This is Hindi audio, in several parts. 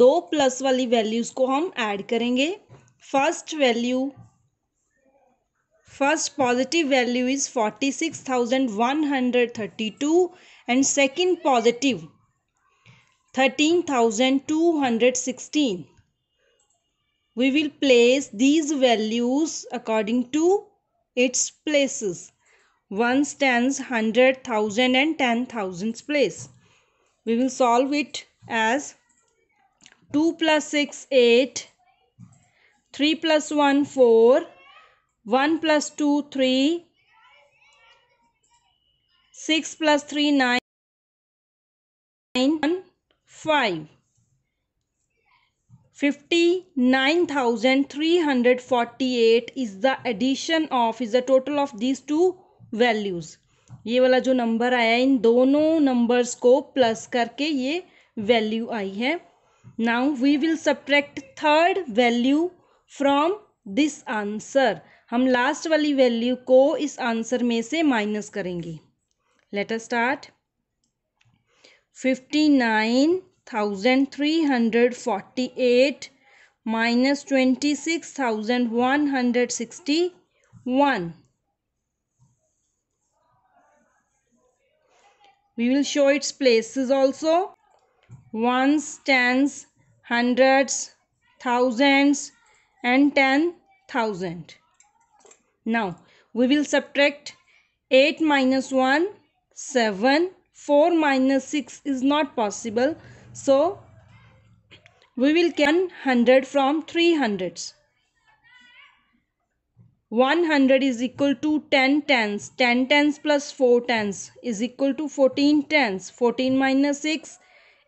दो प्लस वाली वैल्यूज़ को हम ऐड करेंगे first value first positive value is forty six thousand one hundred thirty two and second positive thirteen thousand two hundred sixteen we will place these values according to its places. One stands 100,000 and 10,000 place. We will solve it as two plus six eight three plus one four one plus two three six plus three nine nine one five fifty nine thousand three hundred forty eight is the addition of is the total of these two values ये वाला जो नंबर आया इन दोनों नंबर्स को प्लस करके ये वैल्यू आई है now we will subtract third value from this answer हम लास्ट वाली वैल्यू को इस आंसर में से माइनस करेंगे later start fifty nine thousand three hundred forty eight minus twenty six thousand one hundred sixty one we will show its places also ones, tens, hundreds, thousands and ten thousand. Now we will subtract 8 minus 1, 7, 4 minus 6 is not possible. So we will get 100 from 300s. 100 is equal to 10 tens. 10 tens plus 4 tens is equal to 14 tens. 14 minus 6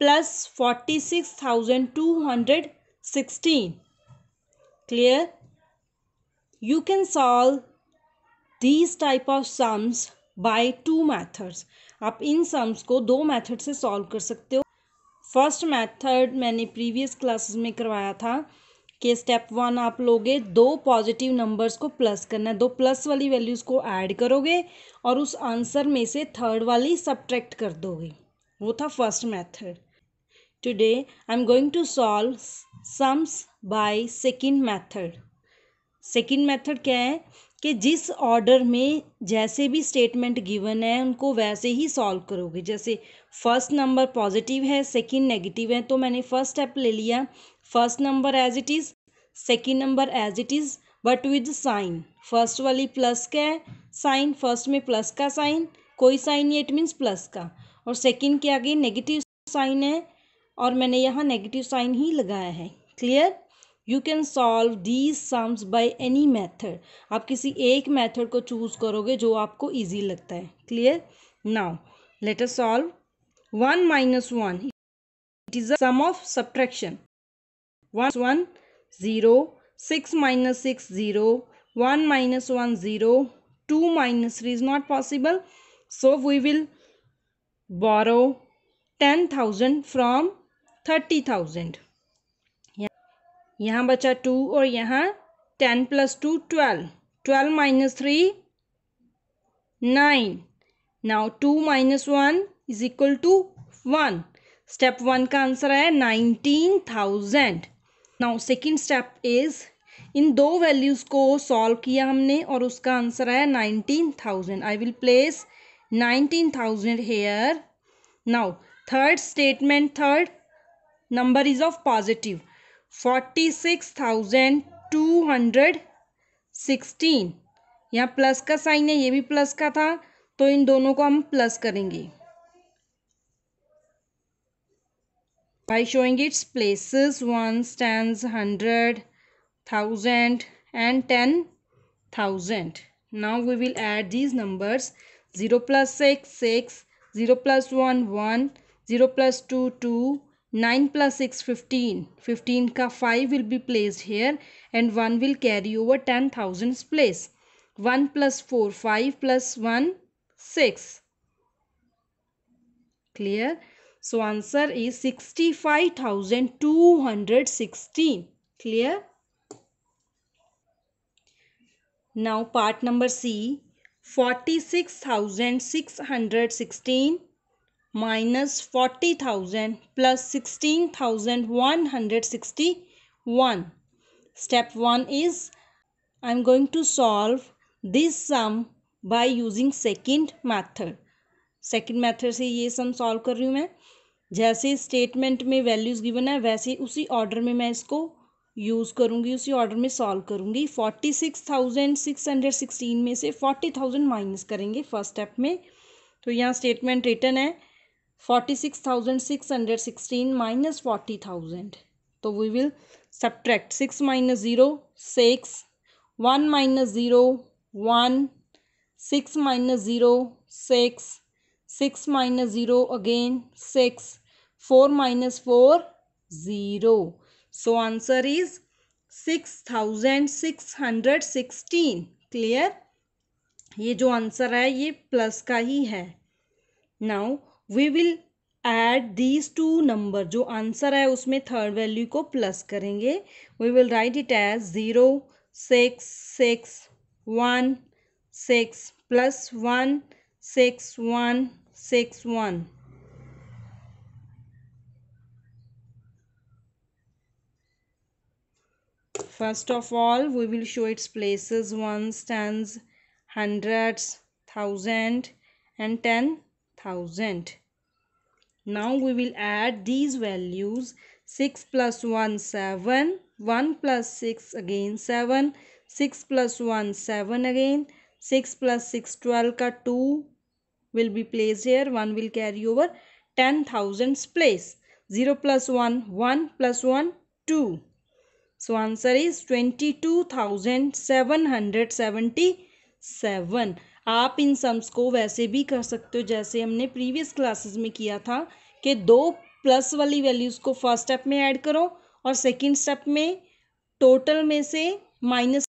plus forty six thousand two hundred sixteen clear you can solve these type of sums by two methods आप इन सम्स को दो मेथड से सॉल्व कर सकते हो फर्स्ट मेथड मैंने प्रीवियस क्लासेस में करवाया था कि स्टेप वन आप लोगे दो पॉजिटिव नंबर्स को प्लस करना है दो प्लस वाली वैल्यूज़ को ऐड करोगे और उस आंसर में से थर्ड वाली सब्ट्रैक्ट कर दोगे वो था first method Today I am going to solve sums by second method. Second method क्या है कि जिस ऑर्डर में जैसे भी स्टेटमेंट गिवन है उनको वैसे ही सॉल्व करोगे जैसे फर्स्ट नंबर पॉजिटिव है सेकंड नेगेटिव है तो मैंने फर्स्ट स्टेप ले लिया first number as it is second number as it is but with sign first वाली प्लस का है साइन फर्स्ट में प्लस का साइन कोई साइन नहीं इट मीन्स प्लस का और सेकंड के आगे नेगेटिव साइन है और मैंने यहाँ नेगेटिव साइन ही लगाया है clear you can solve these sums by any method आप किसी एक मेथड को चूज करोगे जो आपको ईजी लगता है clear now let us solve one minus one it is sum of subtraction one one zero six minus six zero one minus one zero two minus three is not possible so we will borrow ten thousand from thirty thousand यहाँ बचा टू और यहाँ ten plus two twelve twelve minus three nine now two minus one is equal to one step one का आंसर है nineteen thousand now second step is इन दो वैल्यूज़ को सॉल्व किया हमने और उसका आंसर है nineteen thousand I will place nineteen thousand here now third statement third number is of positive 46,216 यहाँ प्लस का साइन है ये भी प्लस का था तो इन दोनों को हम प्लस करेंगे by showing its places one stands hundred thousand and ten thousand now we will add these numbers 0 plus 6 6 0 plus 1 1 0 plus 2 2 9 plus 6 15 15 ka 5 will be placed here and 1 will carry over 10000's place 1 plus 4 5 plus 1 6 clear so answer is sixty-five thousand two hundred sixteen. clear now part number c 46616 minus forty thousand plus sixteen thousand one hundred sixty one step one is I am going to solve this sum by using second method second method से ये सम सॉल्व कर रही हूँ मैं जैसे स्टेटमेंट में वैल्यूज़ गिवन है वैसे उसी ऑर्डर में मैं इसको यूज़ करूँगी उसी ऑर्डर में सॉल्व करूँगी forty six thousand six hundred sixteen में से फोर्टी थाउजेंड माइनस करेंगे फर्स्ट स्टेप में तो यहाँ स्टेटमेंट रिटर्न है forty six thousand six hundred sixteen minus forty thousand तो we will subtract six minus zero six one minus zero one six minus zero six six minus zero again six four minus four zero so answer is six thousand six hundred sixteen clear ये जो आंसर है ये प्लस का ही है now we will add these two number जो आंसर है उसमें थर्ड वैल्यू को प्लस करेंगे we will write it as zero six six one six plus one six one six one first of all we will show its places ones tens hundreds thousand and ten 1000. Now we will add these values 6 plus 1 7, 1 plus 6 again 7, 6 plus 1 7 again, 6 plus 6 12 ka 2 will be placed here, 1 will carry over 10,000's place. 0 plus 1, 1 plus 1, 2. So answer is 22,777. आप इन सम्स को वैसे भी कर सकते हो जैसे हमने प्रीवियस क्लासेस में किया था कि दो प्लस वाली वैल्यूज़ को फर्स्ट स्टेप में ऐड करो और सेकंड स्टेप में टोटल में से minus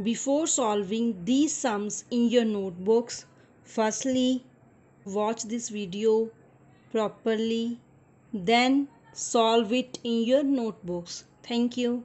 before solving the sums in your notebooks firstly watch this video properly then solve it in your notebooks thank you